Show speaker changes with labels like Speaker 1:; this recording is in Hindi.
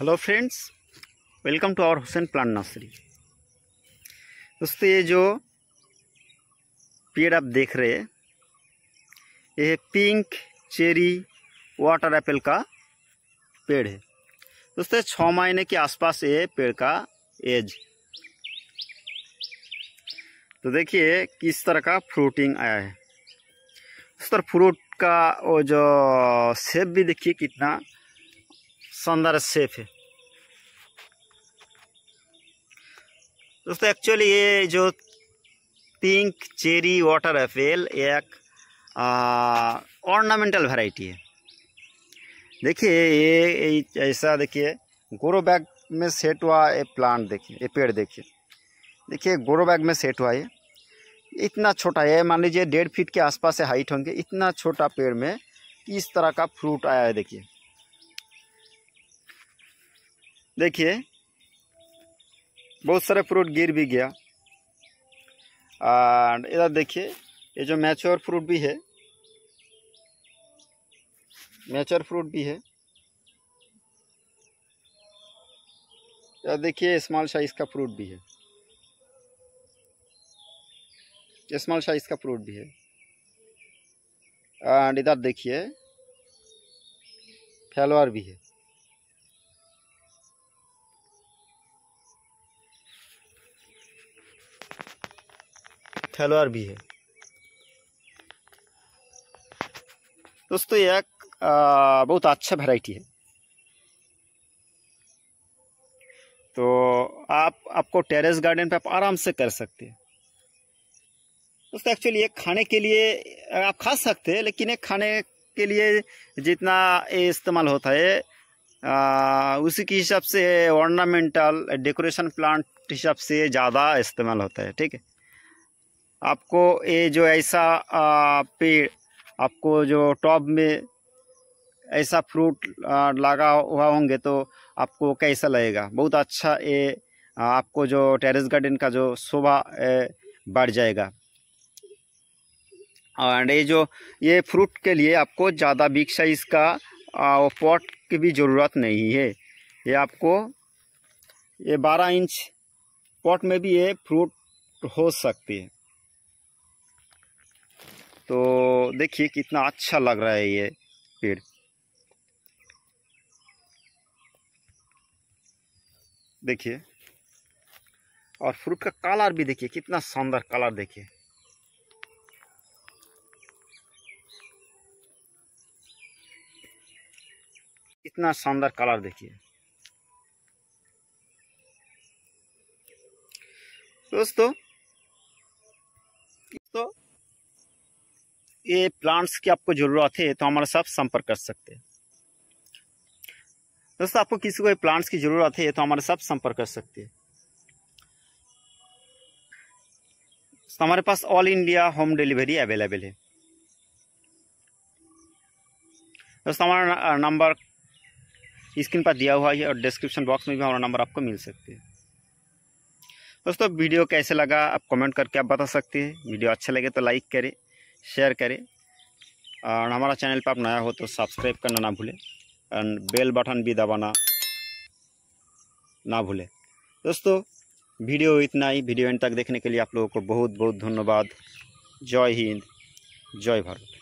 Speaker 1: hello friends welcome to our Husain plan nursery दोस्तों ये जो पेड़ आप देख रहे हैं ये पिंक चेरी वाटर एप्पल का पेड़ है दोस्तों छः महीने के आसपास ये पेड़ का एज तो देखिए किस तरह का फ्रूटिंग आया है उस तरह फ्रूट का वो जो सेब भी देखिए कितना शानदार सेफ है दोस्तों एक्चुअली ये जो पिंक चेरी वाटर एफेल एक ऑर्नामेंटल वैरायटी है देखिए ये ऐसा देखिए गोरो बैग में सेट हुआ ये प्लांट देखिए ये पेड़ देखिए देखिए गोरो बैग में सेट हुआ ये इतना छोटा है मान लीजिए डेढ़ फीट के आसपास से हाइट होंगे इतना छोटा पेड़ में इस तरह का फ्रूट आया है देखिए देखिए बहुत सारे फ्रूट गिर भी गया और इधर देखिए ये जो मैच्योर फ्रूट भी है मैच्योर फ्रूट भी है इधर देखिए स्मॉल साइज का फ्रूट भी है स्मॉल साइज का फ्रूट भी है एंड इधर देखिए फैलवार भी है खिलवाड़ भी है दोस्तों एक बहुत अच्छा वैरायटी है तो आप आपको टेरेस गार्डन पे आप आराम से कर सकते हैं दोस्तों एक्चुअली एक खाने के लिए आप खा सकते हैं लेकिन एक खाने के लिए जितना ये इस्तेमाल होता है आ, उसी के हिसाब से ऑर्नामेंटल डेकोरेशन प्लांट हिसाब से ज़्यादा इस्तेमाल होता है ठीक है आपको ये जो ऐसा पेड़ आपको जो टॉप में ऐसा फ्रूट लगा हुआ होंगे तो आपको कैसा लगेगा बहुत अच्छा ये आपको जो टेरेस गार्डन का जो शोभा बढ़ जाएगा और ये जो ये फ्रूट के लिए आपको ज़्यादा बिग साइज़ का पॉट की भी ज़रूरत नहीं है ये आपको ये बारह इंच पॉट में भी ये फ्रूट हो सकती है तो देखिए कितना अच्छा लग रहा है ये पेड़ देखिए और फ्रूट का कलर भी देखिए कितना शानदार कलर देखिए कितना शानदार कलर देखिए दोस्तों ये प्लांट्स की आपको ज़रूरत है तो हमारे साथ संपर्क कर सकते हैं दोस्तों आपको किसी को प्लांट्स की ज़रूरत है तो हमारे साथ संपर्क कर सकते हैं तो हमारे पास all India home delivery available है दोस्तों हमारा नंबर स्क्रीन पर दिया हुआ है और डिस्क्रिप्शन बॉक्स में भी हमारा नंबर आपको मिल सकते हैं दोस्तों वीडियो कैसे लगा आप कमेंट करके आप बता सकते हैं वीडियो अच्छा लगे तो लाइक करें शेयर करें और हमारा चैनल पर आप नया हो तो सब्सक्राइब करना ना भूलें एंड बेल बटन भी दबाना ना भूलें दोस्तों वीडियो इतना ही वीडियो एंड तक देखने के लिए आप लोगों को बहुत बहुत धन्यवाद जय हिंद जय भारत